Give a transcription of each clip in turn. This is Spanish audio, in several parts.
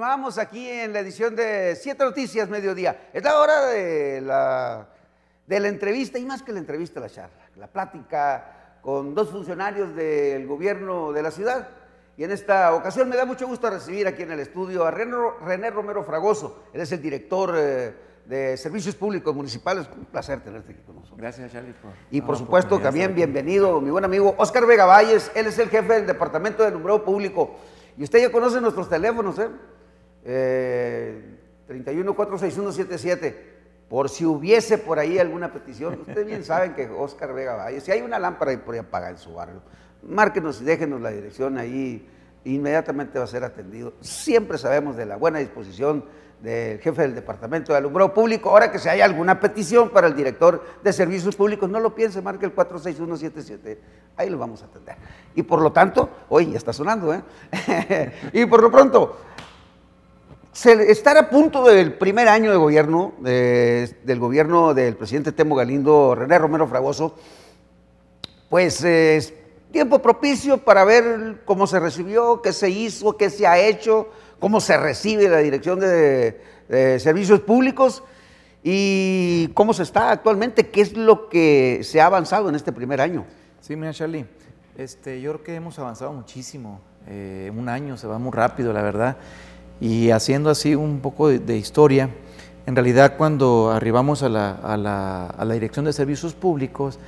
Continuamos aquí en la edición de Siete Noticias Mediodía. Es la hora de la, entrevista, y más que la entrevista, la charla, la plática con dos funcionarios del gobierno de la ciudad. Y en esta ocasión me da mucho gusto recibir aquí en el estudio a René Romero Fragoso. Él es el director eh, de Servicios Públicos Municipales. Un placer tenerte aquí con nosotros. Gracias, Charlie. y por supuesto, también bienvenido mi buen amigo Oscar Vega Valles. Él es el jefe del Departamento de número Público. Y usted ya conoce nuestros teléfonos, ¿eh? eh, 31-46177, por si hubiese por ahí alguna petición. Ustedes bien saben que Oscar Vega Valle, si hay una lámpara ahí por ahí apagada en su barrio, márquenos y déjenos la dirección ahí, inmediatamente va a ser atendido. Siempre sabemos de la buena disposición del jefe del Departamento de Alumbrado Público. Ahora que si hay alguna petición para el director de Servicios Públicos, no lo piense, marque el 46177. Ahí lo vamos a atender. Y por lo tanto, hoy ya está sonando, ¿eh? y por lo pronto, estar a punto del primer año de gobierno, del gobierno del presidente Temo Galindo, René Romero Fragoso, pues es tiempo propicio para ver cómo se recibió, qué se hizo, qué se ha hecho, cómo se recibe la dirección de, servicios públicos y cómo se está actualmente, qué es lo que se ha avanzado en este primer año. Sí, mira Charlie, este, yo creo que hemos avanzado muchísimo. Eh, un año se va muy rápido, la verdad. Y haciendo así un poco de, historia, en realidad cuando arribamos a la, Dirección de Servicios Públicos,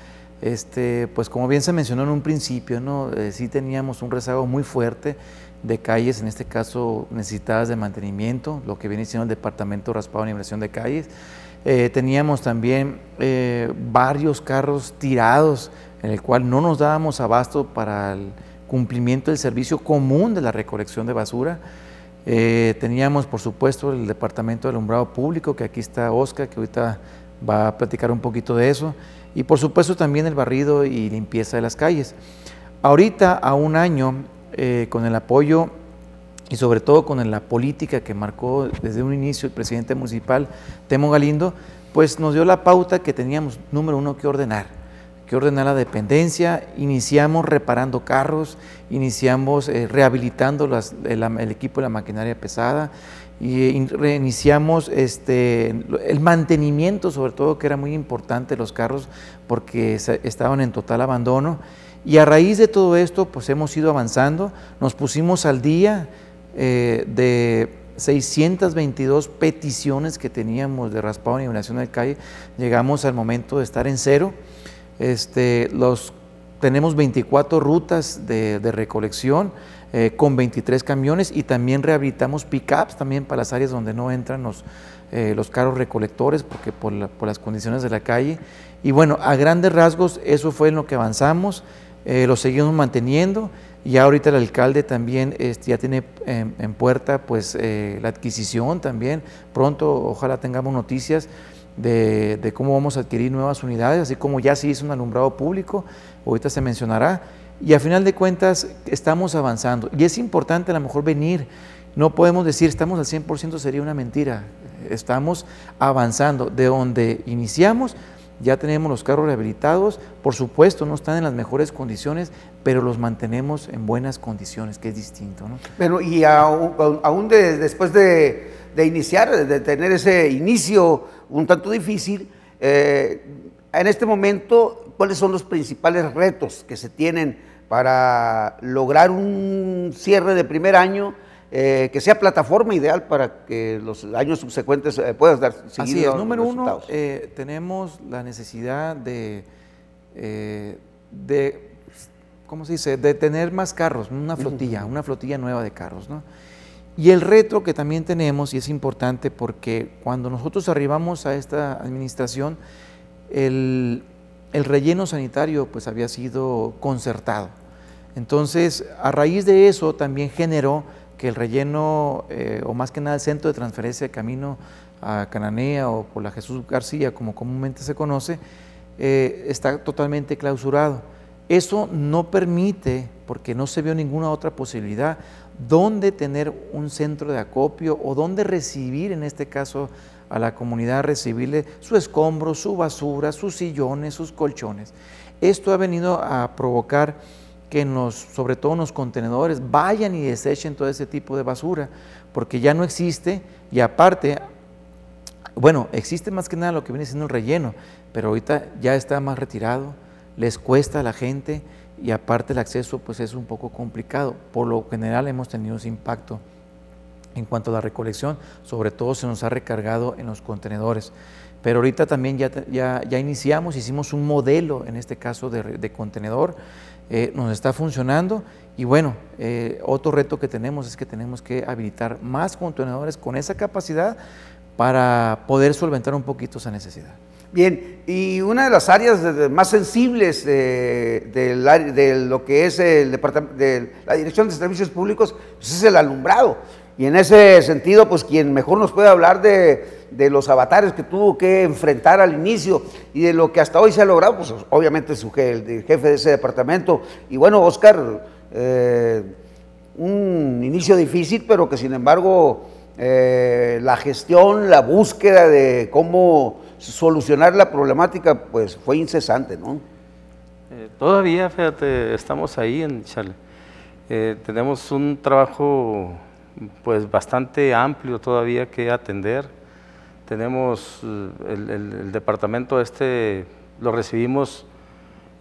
este, pues como bien se mencionó en un principio, ¿no? Eh, sí teníamos un rezago muy fuerte de calles, en este caso necesitadas de mantenimiento, lo que viene siendo el Departamento Raspado de Inversión de Calles. Eh, teníamos también eh, varios carros tirados, en el cual no nos dábamos abasto para el cumplimiento del servicio común de la recolección de basura. Eh, teníamos, por supuesto, el Departamento de Alumbrado Público, que aquí está Oscar, que ahorita va a platicar un poquito de eso. Y por supuesto también el barrido y limpieza de las calles. Ahorita, a un año, eh, con el apoyo y sobre todo con la política que marcó desde un inicio el presidente municipal, Temo Galindo, pues nos dio la pauta que teníamos, número uno, que ordenar ordenar la dependencia, iniciamos reparando carros, iniciamos eh, rehabilitando el, equipo de la maquinaria pesada y eh, reiniciamos este, el mantenimiento sobre todo que era muy importante los carros porque estaban en total abandono y a raíz de todo esto pues hemos ido avanzando, nos pusimos al día eh, de 622 peticiones que teníamos de raspado y nivelación de calle, llegamos al momento de estar en cero este, los, tenemos 24 rutas de, recolección eh, con 23 camiones y también rehabilitamos pickups también para las áreas donde no entran los, eh, los carros recolectores porque por, las condiciones de la calle. Y bueno, a grandes rasgos eso fue en lo que avanzamos, eh, lo seguimos manteniendo y ahorita el alcalde también este, ya tiene en, em, en puerta pues la adquisición también, pronto ojalá tengamos noticias de, cómo vamos a adquirir nuevas unidades, así como ya se hizo un alumbrado público, ahorita se mencionará, y a final de cuentas estamos avanzando. Y es importante a lo mejor venir, no podemos decir estamos al 100%, sería una mentira, estamos avanzando. De donde iniciamos, ya tenemos los carros rehabilitados, por supuesto no están en las mejores condiciones, pero los mantenemos en buenas condiciones, que es distinto. ¿no? y aún, después de de iniciar, de tener ese inicio un tanto difícil, eh, en este momento, ¿cuáles son los principales retos que se tienen para lograr un cierre de primer año? Eh, que sea plataforma ideal para que los años subsecuentes eh, puedas dar Así es, número uno, tenemos la necesidad de, de, ¿cómo se dice?, de tener más carros, una flotilla, una flotilla nueva de carros, ¿no? Y el retro que también tenemos, y es importante porque cuando nosotros arribamos a esta administración, el, relleno sanitario pues había sido concertado. Entonces, a raíz de eso también generó que el relleno, eh, o más que nada el centro de transferencia de camino a Cananea o por la Jesús García, como comúnmente se conoce, eh, está totalmente clausurado. Eso no permite, porque no se vio ninguna otra posibilidad, dónde tener un centro de acopio o dónde recibir, en este caso, a la comunidad, recibirle su escombro, su basura, sus sillones, sus colchones. Esto ha venido a provocar que sobre todo en los contenedores, vayan y desechen todo ese tipo de basura, porque ya no existe y aparte, bueno, existe más que nada lo que viene siendo el relleno, pero ahorita ya está más retirado, les cuesta a la gente, y aparte el acceso pues es un poco complicado. Por lo general hemos tenido ese impacto. En cuanto a la recolección, sobre todo se nos ha recargado en los contenedores. Pero ahorita también ya, ya, iniciamos, hicimos un modelo en este caso de, contenedor, eh, nos está funcionando y bueno, eh, otro reto que tenemos es que tenemos que habilitar más contenedores con esa capacidad para poder solventar un poquito esa necesidad. Bien, y una de las áreas más sensibles eh, de, lo que es el de la Dirección de Servicios Públicos pues, es el alumbrado. Y en ese sentido, pues quien mejor nos puede hablar de, los avatares que tuvo que enfrentar al inicio y de lo que hasta hoy se ha logrado, pues obviamente su el jefe de ese departamento. Y bueno, Oscar, eh, un inicio difícil, pero que sin embargo eh, la gestión, la búsqueda de cómo solucionar la problemática pues fue incesante, ¿no? Eh, todavía, fíjate, estamos ahí en Chale. Eh, tenemos un trabajo pues bastante amplio todavía que atender. Tenemos eh, el, departamento este, lo recibimos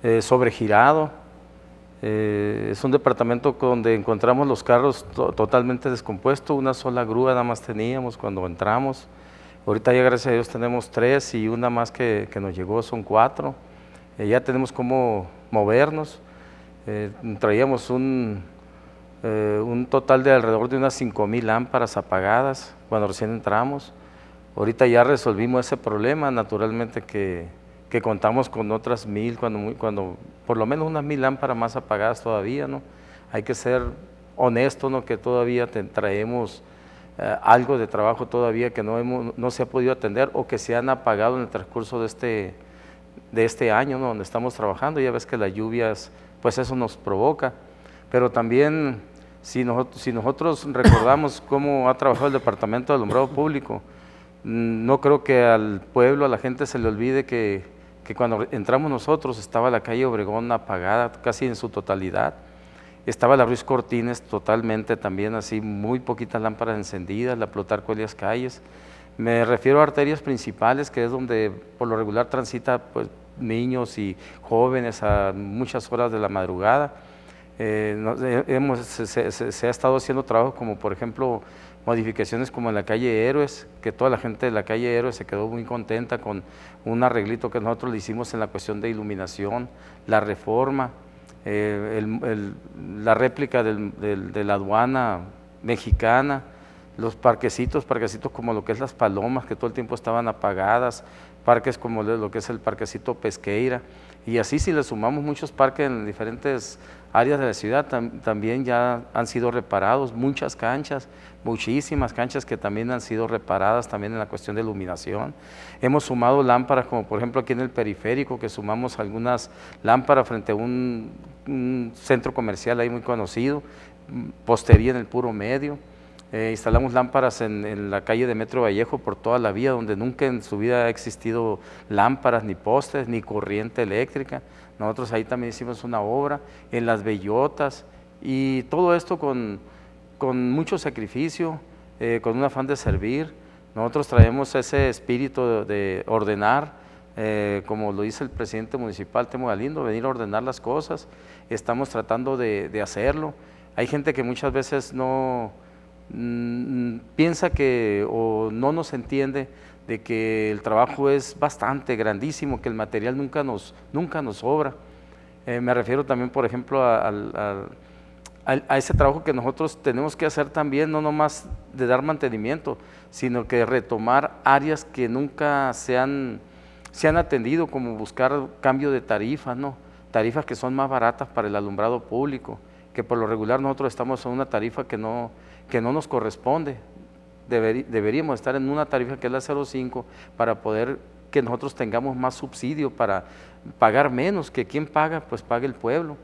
eh, sobregirado. es un departamento donde encontramos los carros totalmente descompuestos, una sola grúa nada más teníamos cuando entramos. Ahorita ya gracias a Dios tenemos tres y una más que, nos llegó son cuatro. Eh, ya tenemos cómo movernos. Eh, traíamos un, eh, un total de alrededor de unas mil lámparas apagadas cuando recién entramos. Ahorita ya resolvimos ese problema, naturalmente que, contamos con otras mil, cuando, cuando, por lo menos unas mil lámparas más apagadas todavía, ¿no? Hay que ser honesto, ¿no? Que todavía te, traemos eh, algo de trabajo todavía que no, se ha podido atender o que se han apagado en el transcurso de este, de este año donde estamos trabajando. Ya ves que las lluvias, pues eso nos provoca. Pero también, si, nosotros, recordamos cómo ha trabajado el Departamento de Alumbrado Público, mm, no creo que al pueblo, a la gente se le olvide que cuando entramos nosotros estaba la calle Obregón apagada casi en su totalidad estaba la Ruiz Cortines totalmente también así, muy poquitas lámparas encendidas, la Plutarco las Calles. Me refiero a arterias principales, que es donde por lo regular transita pues, niños y jóvenes a muchas horas de la madrugada. Eh, eh, hemos, se, se, ha estado haciendo trabajo como por ejemplo modificaciones como en la calle Héroes, que toda la gente de la calle Héroes se quedó muy contenta con un arreglito que nosotros le hicimos en la cuestión de iluminación, la reforma, eh, la réplica de la aduana mexicana, los parquecitos, parquecitos como lo que es las palomas, que todo el tiempo estaban apagadas, parques como lo que es el parquecito Pesqueira, y así si le sumamos muchos parques en diferentes áreas de la ciudad, también ya han sido reparados, muchas canchas, muchísimas canchas que también han sido reparadas también en la cuestión de iluminación. Hemos sumado lámparas, como por ejemplo aquí en el periférico, que sumamos algunas lámparas frente a un centro comercial ahí muy conocido, mm, postería en el puro medio, eh, instalamos lámparas en, la calle de Metro Vallejo por toda la vía, donde nunca en su vida ha existido lámparas, ni postes, ni corriente eléctrica. Nosotros ahí también hicimos una obra, en las bellotas, y todo esto con, con mucho sacrificio, eh, con un afán de servir. Nosotros traemos ese espíritu de, ordenar, eh, como lo dice el presidente municipal Temo Galindo, venir a ordenar las cosas. Estamos tratando de, de hacerlo. Hay gente que muchas veces no Mm, piensa que o no nos entiende de que el trabajo es bastante grandísimo, que el material nunca nos, nunca nos sobra. Eh, me refiero también, por ejemplo, a, ese trabajo que nosotros tenemos que hacer también, no nomás de dar mantenimiento, sino que retomar áreas que nunca se han, se han atendido, como buscar cambio de tarifa ¿no? tarifas que son más baratas para el alumbrado público, que por lo regular nosotros estamos en una tarifa que no, que no nos corresponde. deberíamos estar en una tarifa que es la 0,5 para poder que nosotros tengamos más subsidio para pagar menos, que quien paga, pues pague el pueblo.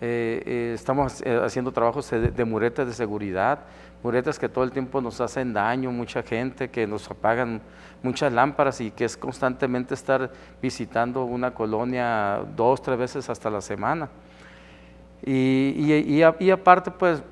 Eh, eh, estamos eh, haciendo trabajos de, de, muretas de seguridad, muretas que todo el tiempo nos hacen daño, mucha gente, que nos apagan muchas lámparas y que es constantemente estar visitando una colonia dos, tres veces hasta la semana. y aparte, pues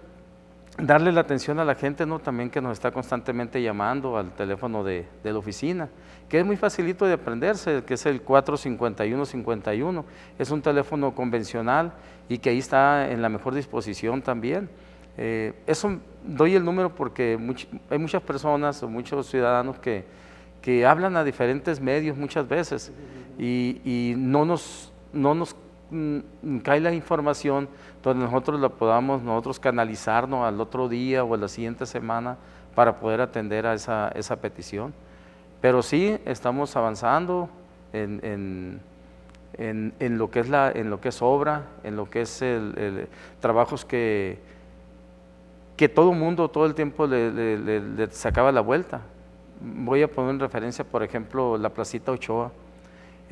darle la atención a la gente, ¿no? También que nos está constantemente llamando al teléfono de, la oficina, que es muy facilito de aprenderse, que es el 451-51. Es un teléfono convencional y que ahí está en la mejor disposición también. Eh, eso doy el número porque hay muchas personas o muchos ciudadanos que, hablan a diferentes medios muchas veces y, no, nos, no nos Mm, cae la información donde nosotros la podamos nosotros canalizarnos al otro día o a la siguiente semana para poder atender a esa, esa petición. Pero sí estamos avanzando en, lo que es la, en lo que es obra, en lo que es el, trabajos que, que todo mundo todo el tiempo le, sacaba la vuelta. Voy a poner en referencia, por ejemplo, la Placita Ochoa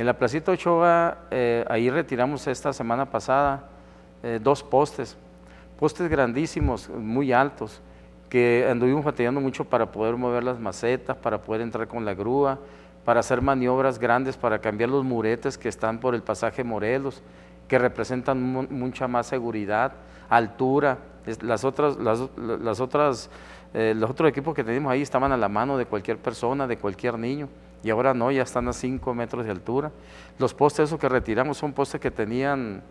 en la Placita Ochoa, eh, ahí retiramos esta semana pasada eh, dos postes, postes grandísimos, muy altos, que anduvimos batallando mucho para poder mover las macetas, para poder entrar con la grúa, para hacer maniobras grandes, para cambiar los muretes que están por el pasaje Morelos, que representan mucha más seguridad, altura. Las otras, eh, los otros equipos que tenemos ahí estaban a la mano de cualquier persona, de cualquier niño y ahora no, ya están a 5 metros de altura. Los postes esos que retiramos son postes que tenían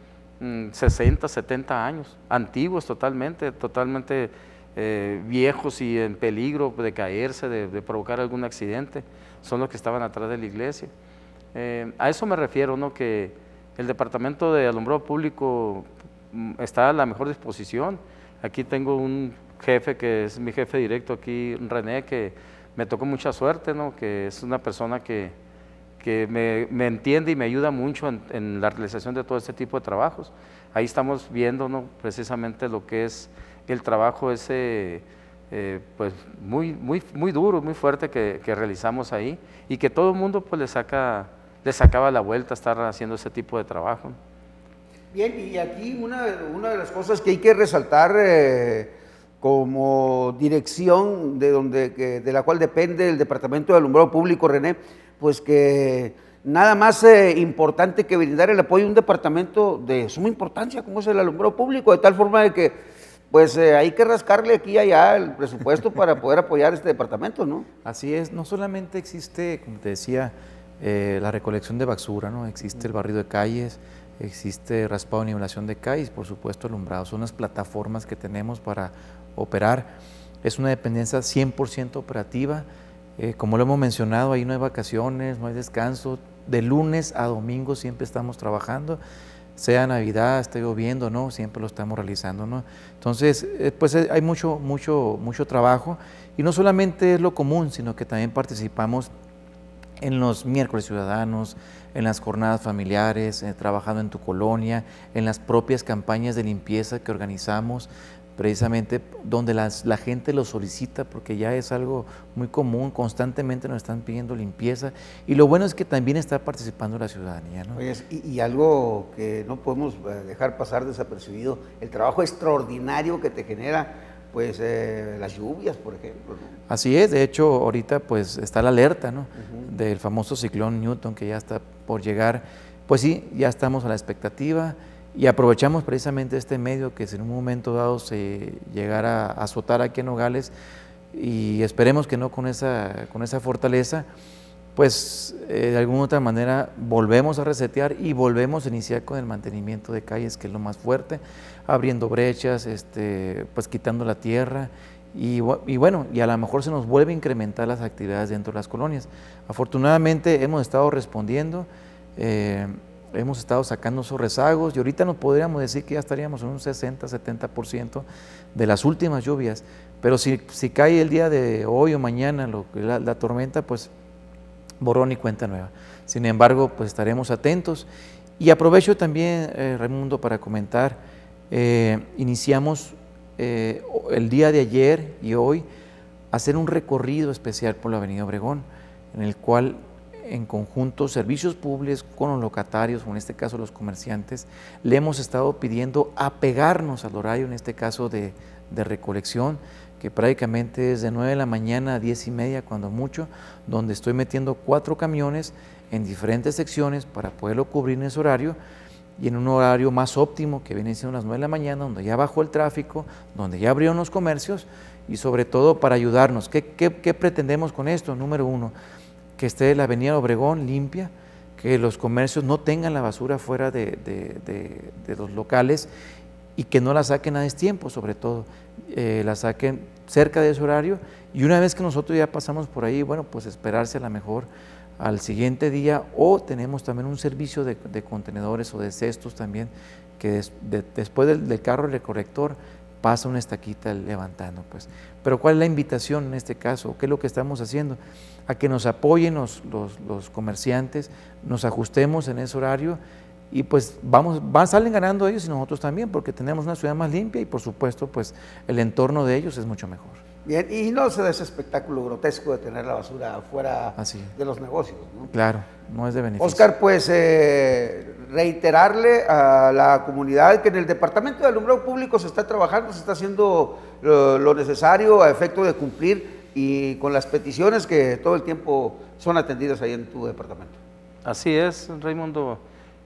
60, mm, 70 años, antiguos totalmente, totalmente eh, viejos y en peligro de caerse, de, provocar algún accidente, son los que estaban atrás de la iglesia. Eh, a eso me refiero, ¿no? que el Departamento de Alumbrado Público mm, está a la mejor disposición. Aquí tengo un jefe que es mi jefe directo aquí, René, que me tocó mucha suerte, ¿no? que es una persona que, me, entiende y me ayuda mucho en, la realización de todo este tipo de trabajos. Ahí estamos viendo precisamente lo que es el trabajo ese eh, pues muy, muy, muy duro, muy fuerte que, realizamos ahí y que todo el mundo pues le, saca, le sacaba la vuelta estar haciendo ese tipo de trabajo. Bien, y aquí una, de las cosas que hay que resaltar... Eh, como dirección de, donde, de la cual depende el Departamento de Alumbrado Público, René, pues que nada más eh, importante que brindar el apoyo a un departamento de suma importancia como es el alumbrado público, de tal forma de que pues eh, hay que rascarle aquí y allá el presupuesto para poder apoyar este departamento, ¿no? Así es, no solamente existe, como te decía, eh, la recolección de basura, ¿no? Existe el barrido de calles, existe raspado y nivelación de calles, por supuesto alumbrado, son las plataformas que tenemos para operar. Es una dependencia 100% operativa. Eh, como lo hemos mencionado, ahí no hay vacaciones, no hay descanso. De lunes a domingo siempre estamos trabajando sea Navidad, esté lloviendo, ¿no? Siempre lo estamos realizando, ¿no? Entonces, eh, pues eh, hay mucho, mucho, mucho trabajo y no solamente es lo común, sino que también participamos en los miércoles ciudadanos, en las jornadas familiares, trabajando en tu colonia, en las propias campañas de limpieza que organizamos precisamente donde la gente lo solicita, porque ya es algo muy común, constantemente nos están pidiendo limpieza, y lo bueno es que también está participando la ciudadanía. ¿no? y, algo que no podemos eh, dejar pasar desapercibido, el trabajo extraordinario que te genera pues eh, las lluvias, por ejemplo. Así es, de hecho ahorita pues está la alerta ¿no? del famoso ciclón Newton que ya está por llegar, pues sí, ya estamos a la expectativa, y aprovechamos precisamente este medio que si en un momento dado se llegara a azotar aquí en Nogales y esperemos que no con esa, con esa fortaleza, pues eh, de alguna otra manera volvemos a resetear y volvemos a iniciar con el mantenimiento de calles, que es lo más fuerte, abriendo brechas, este, pues quitando la tierra y, bueno, y a lo mejor se nos vuelve a incrementar las actividades dentro de las colonias. Afortunadamente hemos estado respondiendo. Eh, hemos estado sacando esos rezagos y ahorita nos podríamos decir que ya estaríamos en un 60-70% de las últimas lluvias, pero si, cae el día de hoy o mañana la, tormenta, pues borrón y cuenta nueva. Sin embargo, pues estaremos atentos. Y aprovecho también, eh, Raimundo, para comentar, eh, iniciamos eh, el día de ayer y hoy hacer un recorrido especial por la Avenida Obregón, en el cual en conjunto servicios públicos con los locatarios, o en este caso los comerciantes, le hemos estado pidiendo apegarnos al horario, en este caso de, recolección, que prácticamente es de 9 de la mañana a 10 y media, cuando mucho, donde estoy metiendo cuatro camiones en diferentes secciones para poderlo cubrir en ese horario y en un horario más óptimo que viene siendo las 9 de la mañana, donde ya bajó el tráfico, donde ya abrieron los comercios y sobre todo para ayudarnos. qué pretendemos con esto? Número uno, que esté la avenida Obregón limpia, que los comercios no tengan la basura fuera de, los locales y que no la saquen a destiempo, sobre todo, eh, la saquen cerca de ese horario y una vez que nosotros ya pasamos por ahí, bueno, pues esperarse a lo mejor al siguiente día o tenemos también un servicio de, contenedores o de cestos también que después del, del, el recolector pasa una estaquita levantando. Pues. Pero ¿cuál es la invitación en este caso? ¿Qué es lo que estamos haciendo? A que nos apoyen los, los, comerciantes, nos ajustemos en ese horario y pues vamos, van, salen ganando ellos y nosotros también porque tenemos una ciudad más limpia y por supuesto pues el entorno de ellos es mucho mejor y no se da ese espectáculo grotesco de tener la basura fuera de los negocios. Claro, no es de beneficio. Oscar, pues eh, reiterarle a la comunidad que en el Departamento de Alumbrado Público se está trabajando, se está haciendo eh, lo, necesario a efecto de cumplir y con las peticiones que todo el tiempo son atendidas ahí en tu departamento. Así es, Raimundo.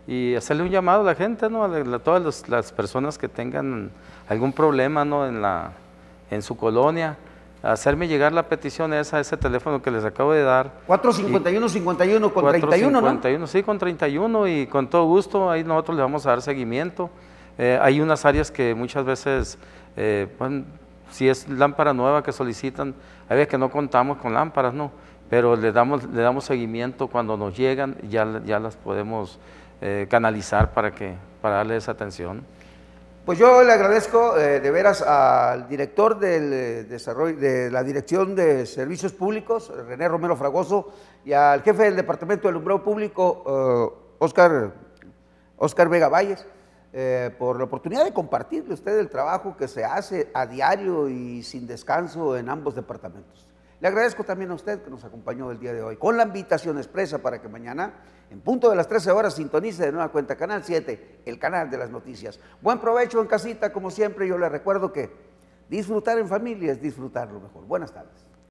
Y hacerle un llamado a la gente, ¿no? a, todas las personas que tengan algún problema ¿no? en, la, en su colonia, hacerme llegar la petición a ese teléfono que les acabo de dar. 451 51 con 451, ¿no? Sí, con 31 y con todo gusto, ahí nosotros le vamos a dar seguimiento. Eh, hay unas áreas que muchas veces, eh, si es lámpara nueva que solicitan, hay veces que no contamos con lámparas, ¿no? Pero le damos, le damos seguimiento cuando nos llegan, ya, ya las podemos eh, canalizar para, que, para darle esa atención. Pues yo le agradezco eh, de veras al director del eh, desarrollo, de la Dirección de Servicios Públicos, René Romero Fragoso, y al jefe del Departamento del alumbrado Público, Oscar, eh, Vega Valles, por la oportunidad de compartirle usted el trabajo que se hace a diario y sin descanso en ambos departamentos. Le agradezco también a usted que nos acompañó el día de hoy, con la invitación expresa para que mañana, en punto de las 13 horas, sintonice de nueva cuenta Canal 7, el canal de las noticias. Buen provecho en casita, como siempre, yo le recuerdo que disfrutar en familia es disfrutar lo mejor. Buenas tardes.